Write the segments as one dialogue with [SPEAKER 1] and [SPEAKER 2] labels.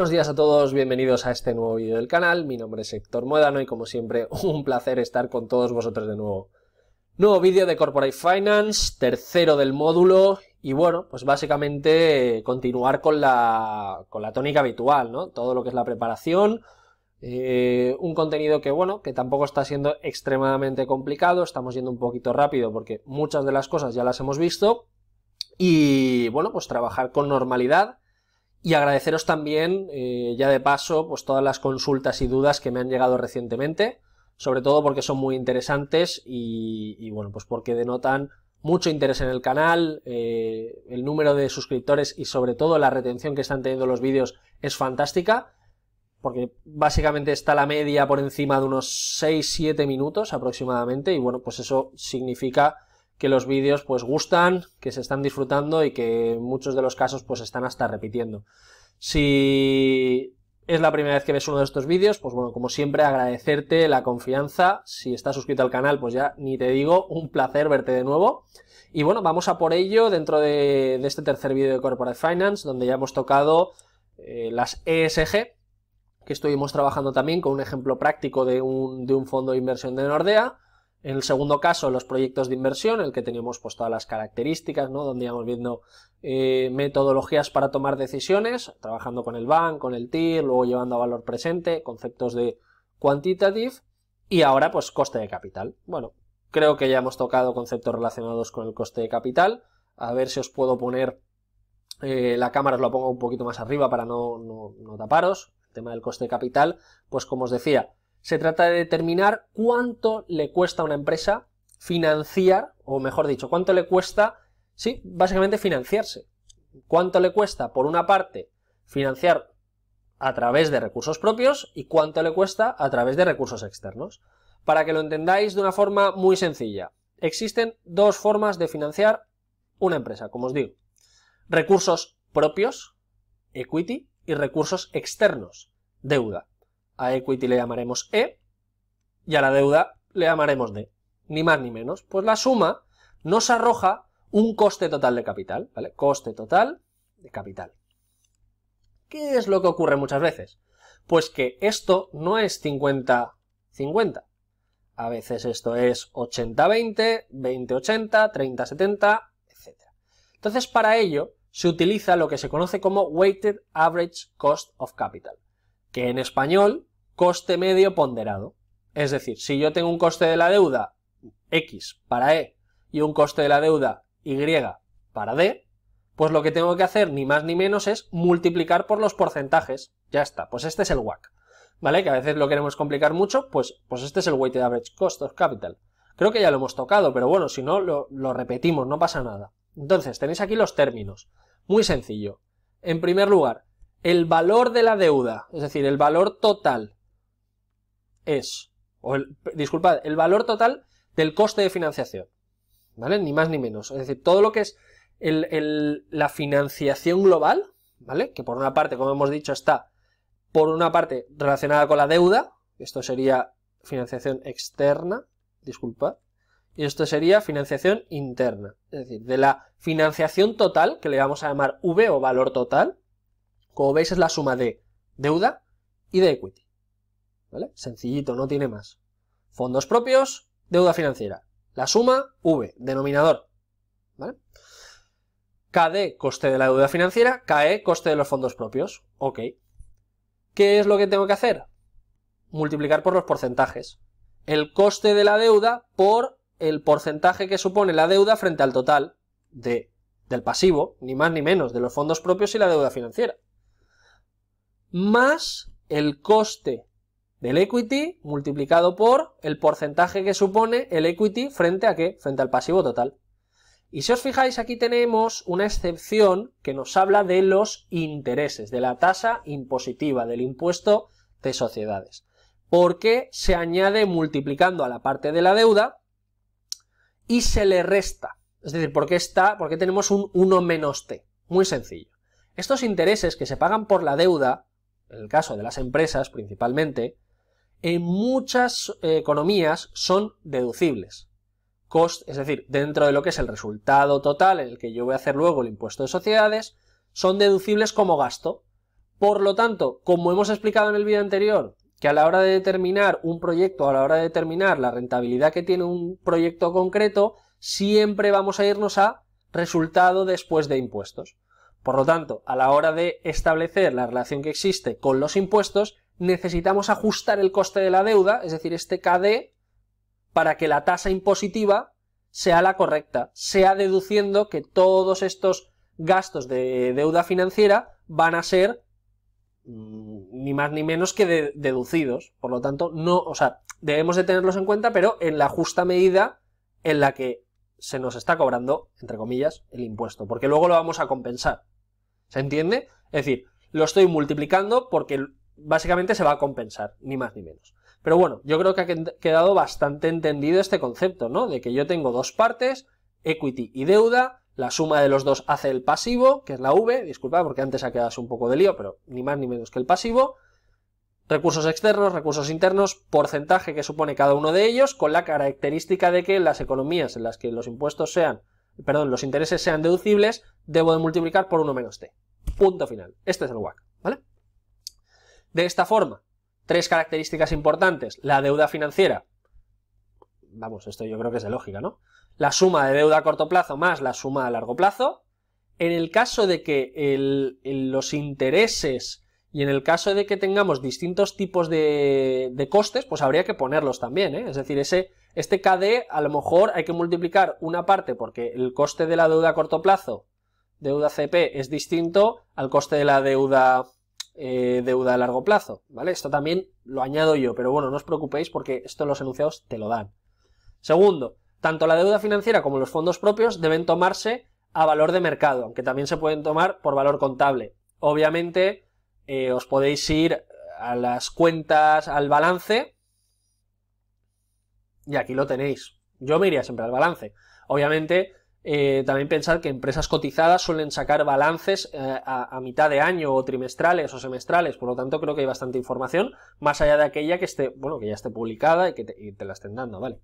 [SPEAKER 1] Buenos días a todos, bienvenidos a este nuevo vídeo del canal, mi nombre es Héctor Muedano y como siempre un placer estar con todos vosotros de nuevo. Nuevo vídeo de Corporate Finance, tercero del módulo y bueno, pues básicamente eh, continuar con la, con la tónica habitual, ¿no? Todo lo que es la preparación, eh, un contenido que bueno, que tampoco está siendo extremadamente complicado, estamos yendo un poquito rápido porque muchas de las cosas ya las hemos visto y bueno, pues trabajar con normalidad y agradeceros también, eh, ya de paso, pues todas las consultas y dudas que me han llegado recientemente, sobre todo porque son muy interesantes y, bueno, pues porque denotan mucho interés en el canal, eh, el número de suscriptores y sobre todo la retención que están teniendo los vídeos es fantástica, porque básicamente está la media por encima de unos 6-7 minutos aproximadamente y bueno, pues eso significa que los vídeos pues gustan, que se están disfrutando y que en muchos de los casos pues están hasta repitiendo. Si es la primera vez que ves uno de estos vídeos, pues bueno, como siempre agradecerte la confianza. Si estás suscrito al canal, pues ya ni te digo, un placer verte de nuevo. Y bueno, vamos a por ello dentro de, este tercer vídeo de Corporate Finance, donde ya hemos tocado eh, las ESG, que estuvimos trabajando también con un ejemplo práctico de un, de un fondo de inversión de Nordea en el segundo caso, los proyectos de inversión, en el que teníamos pues, todas las características, ¿no? donde íbamos viendo eh, metodologías para tomar decisiones, trabajando con el BAN, con el TIR, luego llevando a valor presente, conceptos de quantitative y ahora pues coste de capital. Bueno, creo que ya hemos tocado conceptos relacionados con el coste de capital. A ver si os puedo poner eh, la cámara, os la pongo un poquito más arriba para no, no taparos. El tema del coste de capital, pues como os decía, se trata de determinar cuánto le cuesta a una empresa financiar, o mejor dicho, cuánto le cuesta, sí, básicamente financiarse. Cuánto le cuesta, por una parte, financiar a través de recursos propios y cuánto le cuesta a través de recursos externos. Para que lo entendáis de una forma muy sencilla, existen dos formas de financiar una empresa, como os digo. Recursos propios, equity, y recursos externos, deuda. A equity le llamaremos E y a la deuda le llamaremos D, ni más ni menos. Pues la suma nos arroja un coste total de capital, ¿vale? Coste total de capital. ¿Qué es lo que ocurre muchas veces? Pues que esto no es 50-50. A veces esto es 80-20, 20-80, 30-70, etc. Entonces, para ello, se utiliza lo que se conoce como Weighted Average Cost of Capital, que en español coste medio ponderado. Es decir, si yo tengo un coste de la deuda X para E y un coste de la deuda Y para D, pues lo que tengo que hacer ni más ni menos es multiplicar por los porcentajes. Ya está, pues este es el WAC. ¿Vale? Que a veces lo queremos complicar mucho, pues, pues este es el Weighted Average Cost of Capital. Creo que ya lo hemos tocado, pero bueno, si no, lo, lo repetimos, no pasa nada. Entonces, tenéis aquí los términos. Muy sencillo. En primer lugar, el valor de la deuda, es decir, el valor total es, o el, disculpad, el valor total del coste de financiación. ¿Vale? Ni más ni menos. Es decir, todo lo que es la financiación global, ¿vale? Que por una parte, como hemos dicho, está por una parte relacionada con la deuda, esto sería financiación externa, disculpad, y esto sería financiación interna. Es decir, de la financiación total, que le vamos a llamar V o valor total, como veis es la suma de deuda y de equity. ¿Vale? Sencillito, no tiene más. Fondos propios, deuda financiera. La suma, V, denominador. ¿Vale? KD, coste de la deuda financiera, KE, coste de los fondos propios. Ok. ¿Qué es lo que tengo que hacer? Multiplicar por los porcentajes. El coste de la deuda por el porcentaje que supone la deuda frente al total de, del pasivo, ni más ni menos, de los fondos propios y la deuda financiera. Más el coste del equity multiplicado por el porcentaje que supone el equity frente a qué, frente al pasivo total. Y si os fijáis aquí tenemos una excepción que nos habla de los intereses, de la tasa impositiva, del impuesto de sociedades, porque se añade multiplicando a la parte de la deuda y se le resta, es decir, porque está, porque tenemos un 1 menos t, muy sencillo. Estos intereses que se pagan por la deuda, en el caso de las empresas principalmente, en muchas eh, economías son deducibles. Cost, es decir, dentro de lo que es el resultado total en el que yo voy a hacer luego el impuesto de sociedades, son deducibles como gasto. Por lo tanto, como hemos explicado en el vídeo anterior, que a la hora de determinar un proyecto, a la hora de determinar la rentabilidad que tiene un proyecto concreto, siempre vamos a irnos a resultado después de impuestos. Por lo tanto, a la hora de establecer la relación que existe con los impuestos, necesitamos ajustar el coste de la deuda, es decir, este KD, para que la tasa impositiva sea la correcta, sea deduciendo que todos estos gastos de deuda financiera van a ser mm, ni más ni menos que deducidos. Por lo tanto, no, o sea, debemos de tenerlos en cuenta, pero en la justa medida en la que se nos está cobrando, entre comillas, el impuesto, porque luego lo vamos a compensar. ¿Se entiende? Es decir, lo estoy multiplicando porque básicamente se va a compensar, ni más ni menos. Pero bueno, yo creo que ha quedado bastante entendido este concepto, ¿no? De que yo tengo dos partes, equity y deuda, la suma de los dos hace el pasivo, que es la V, disculpa porque antes ha quedado un poco de lío, pero ni más ni menos que el pasivo, recursos externos, recursos internos, porcentaje que supone cada uno de ellos, con la característica de que las economías en las que los impuestos sean, perdón, los intereses sean deducibles, debo de multiplicar por 1 menos t. Punto final. Este es el WAC, ¿vale? De esta forma, tres características importantes. La deuda financiera. Vamos, esto yo creo que es de lógica, ¿no? La suma de deuda a corto plazo más la suma a largo plazo. En el caso de que los intereses y en el caso de que tengamos distintos tipos de, costes, pues habría que ponerlos también, ¿eh? Es decir, ese, este KD a lo mejor hay que multiplicar una parte porque el coste de la deuda a corto plazo, deuda CP, es distinto al coste de la deuda eh, deuda a largo plazo, ¿vale? Esto también lo añado yo, pero bueno, no os preocupéis porque esto los enunciados te lo dan. Segundo, tanto la deuda financiera como los fondos propios deben tomarse a valor de mercado, aunque también se pueden tomar por valor contable. Obviamente, eh, os podéis ir a las cuentas, al balance, y aquí lo tenéis. Yo me iría siempre al balance. Obviamente, eh, también pensar que empresas cotizadas suelen sacar balances eh, a, mitad de año o trimestrales o semestrales, por lo tanto creo que hay bastante información, más allá de aquella que esté, bueno, que ya esté publicada y que te, te la estén dando, ¿vale?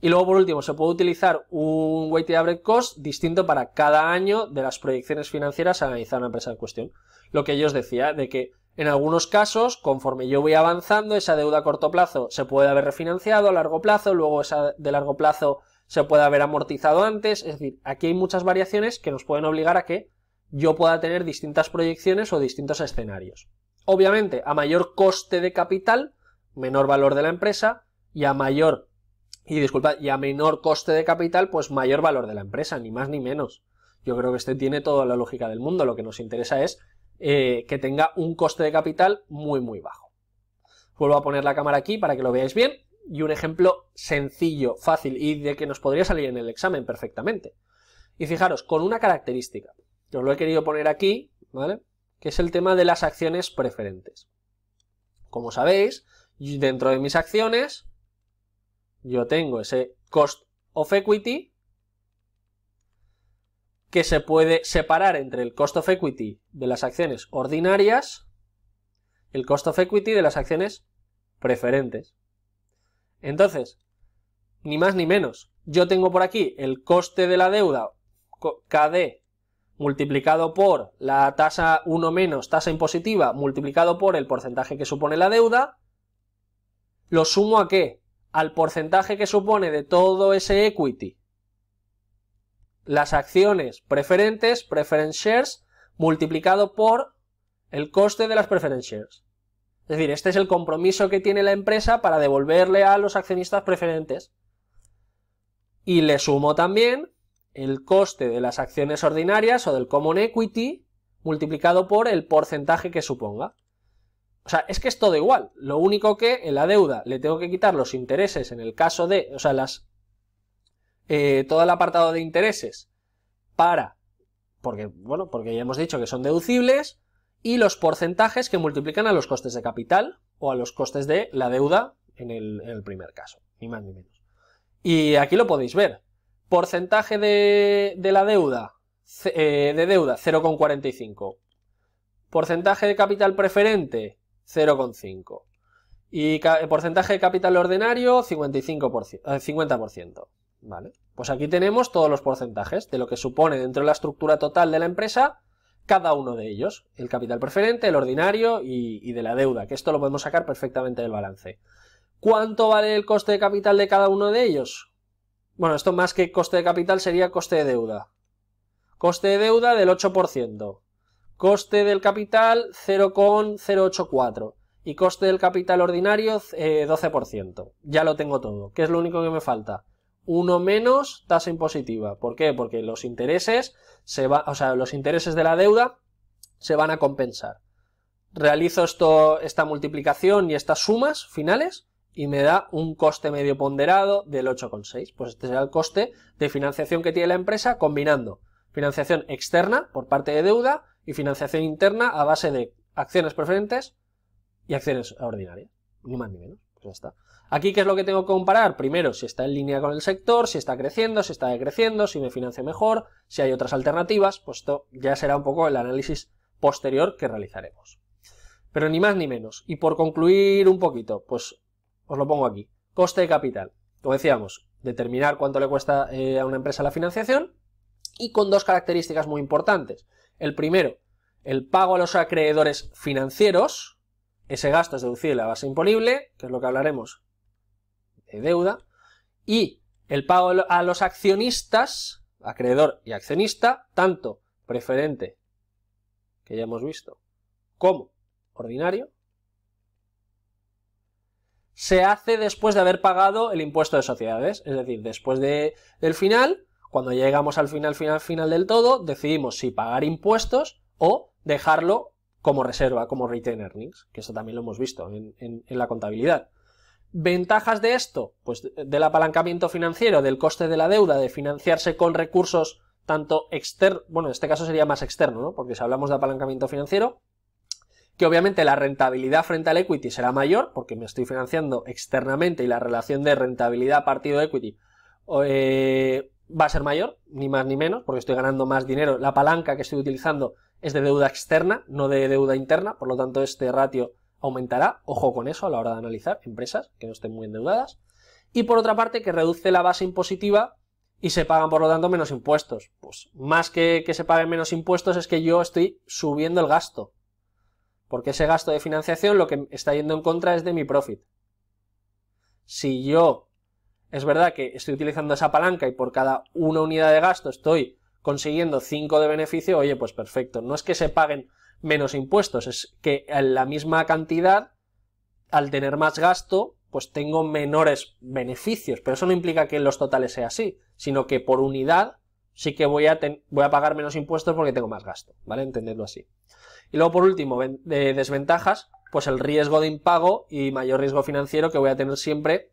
[SPEAKER 1] Y luego, por último, se puede utilizar un weighted average cost distinto para cada año de las proyecciones financieras a analizar una empresa en cuestión. Lo que yo os decía, de que en algunos casos, conforme yo voy avanzando, esa deuda a corto plazo se puede haber refinanciado a largo plazo, luego esa de largo plazo se puede haber amortizado antes, es decir, aquí hay muchas variaciones que nos pueden obligar a que yo pueda tener distintas proyecciones o distintos escenarios. Obviamente, a mayor coste de capital, menor valor de la empresa, y a mayor, y disculpa y a menor coste de capital, pues mayor valor de la empresa, ni más ni menos. Yo creo que este tiene toda la lógica del mundo, lo que nos interesa es eh, que tenga un coste de capital muy muy bajo. Vuelvo a poner la cámara aquí para que lo veáis bien y un ejemplo sencillo, fácil y de que nos podría salir en el examen perfectamente. Y fijaros, con una característica, que os lo he querido poner aquí, ¿vale? Que es el tema de las acciones preferentes. Como sabéis, dentro de mis acciones, yo tengo ese cost of equity, que se puede separar entre el cost of equity de las acciones ordinarias, el cost of equity de las acciones preferentes. Entonces, ni más ni menos. Yo tengo por aquí el coste de la deuda, KD, multiplicado por la tasa 1 menos tasa impositiva, multiplicado por el porcentaje que supone la deuda, lo sumo a qué? Al porcentaje que supone de todo ese equity. Las acciones preferentes, preference shares, multiplicado por el coste de las preference shares. Es decir, este es el compromiso que tiene la empresa para devolverle a los accionistas preferentes. Y le sumo también el coste de las acciones ordinarias o del common equity multiplicado por el porcentaje que suponga. O sea, es que es todo igual. Lo único que en la deuda le tengo que quitar los intereses en el caso de, o sea, las, eh, todo el apartado de intereses para, porque, bueno, porque ya hemos dicho que son deducibles, y los porcentajes que multiplican a los costes de capital o a los costes de la deuda en el, primer caso, ni más ni menos. Y aquí lo podéis ver. Porcentaje de, la deuda, eh, de deuda 0,45. Porcentaje de capital preferente 0,5. Y eh, porcentaje de capital ordinario 55%, 50%. Eh, ¿Vale? Pues aquí tenemos todos los porcentajes de lo que supone dentro de la estructura total de la empresa cada uno de ellos, el capital preferente, el ordinario y, de la deuda, que esto lo podemos sacar perfectamente del balance. ¿Cuánto vale el coste de capital de cada uno de ellos? Bueno, esto más que coste de capital sería coste de deuda. Coste de deuda del 8%, coste del capital 0,084 y coste del capital ordinario 12%. Eh, ya lo tengo todo, que es lo único que me falta uno menos tasa impositiva. ¿Por qué? Porque los intereses se va, o sea, los intereses de la deuda se van a compensar. Realizo esto, esta multiplicación y estas sumas finales y me da un coste medio ponderado del 8,6. Pues este será el coste de financiación que tiene la empresa combinando financiación externa por parte de deuda y financiación interna a base de acciones preferentes y acciones ordinarias, ni más ni menos. Aquí, ¿qué es lo que tengo que comparar? Primero, si está en línea con el sector, si está creciendo, si está decreciendo, si me financia mejor, si hay otras alternativas, pues esto ya será un poco el análisis posterior que realizaremos. Pero ni más ni menos. Y por concluir un poquito, pues os lo pongo aquí. Coste de capital. Como decíamos, determinar cuánto le cuesta eh, a una empresa la financiación y con dos características muy importantes. El primero, el pago a los acreedores financieros, ese gasto es deducible a base imponible, que es lo que hablaremos de deuda, y el pago a los accionistas, acreedor y accionista, tanto preferente, que ya hemos visto, como ordinario, se hace después de haber pagado el impuesto de sociedades, es decir, después de, del final, cuando llegamos al final, final, final del todo, decidimos si pagar impuestos o dejarlo como reserva, como retain earnings, que eso también lo hemos visto en, la contabilidad. ¿Ventajas de esto? Pues del apalancamiento financiero, del coste de la deuda, de financiarse con recursos tanto externos, bueno, en este caso sería más externo, ¿no? Porque si hablamos de apalancamiento financiero, que obviamente la rentabilidad frente al equity será mayor, porque me estoy financiando externamente y la relación de rentabilidad partido equity eh, va a ser mayor, ni más ni menos, porque estoy ganando más dinero. La palanca que estoy utilizando es de deuda externa, no de deuda interna, por lo tanto este ratio aumentará, ojo con eso a la hora de analizar empresas que no estén muy endeudadas, y por otra parte que reduce la base impositiva y se pagan por lo tanto menos impuestos. Pues más que que se paguen menos impuestos es que yo estoy subiendo el gasto, porque ese gasto de financiación lo que está yendo en contra es de mi profit. Si yo es verdad que estoy utilizando esa palanca y por cada una unidad de gasto estoy consiguiendo 5 de beneficio, oye, pues perfecto. No es que se paguen menos impuestos, es que en la misma cantidad, al tener más gasto, pues tengo menores beneficios, pero eso no implica que en los totales sea así, sino que por unidad sí que voy a, voy a pagar menos impuestos porque tengo más gasto, ¿vale? entenderlo así. Y luego, por último, de desventajas, pues el riesgo de impago y mayor riesgo financiero que voy a tener siempre,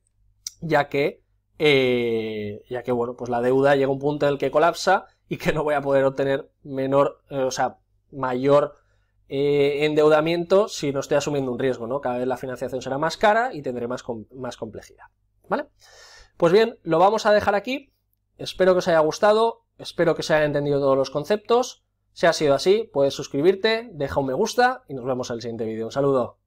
[SPEAKER 1] ya que, eh, ya que, bueno, pues la deuda llega a un punto en el que colapsa y que no voy a poder obtener menor, eh, o sea, mayor eh, endeudamiento si no estoy asumiendo un riesgo, ¿no? Cada vez la financiación será más cara y tendré más, más complejidad, ¿vale? Pues bien, lo vamos a dejar aquí. Espero que os haya gustado, espero que se hayan entendido todos los conceptos. Si ha sido así, puedes suscribirte, deja un me gusta y nos vemos en el siguiente vídeo. Un saludo.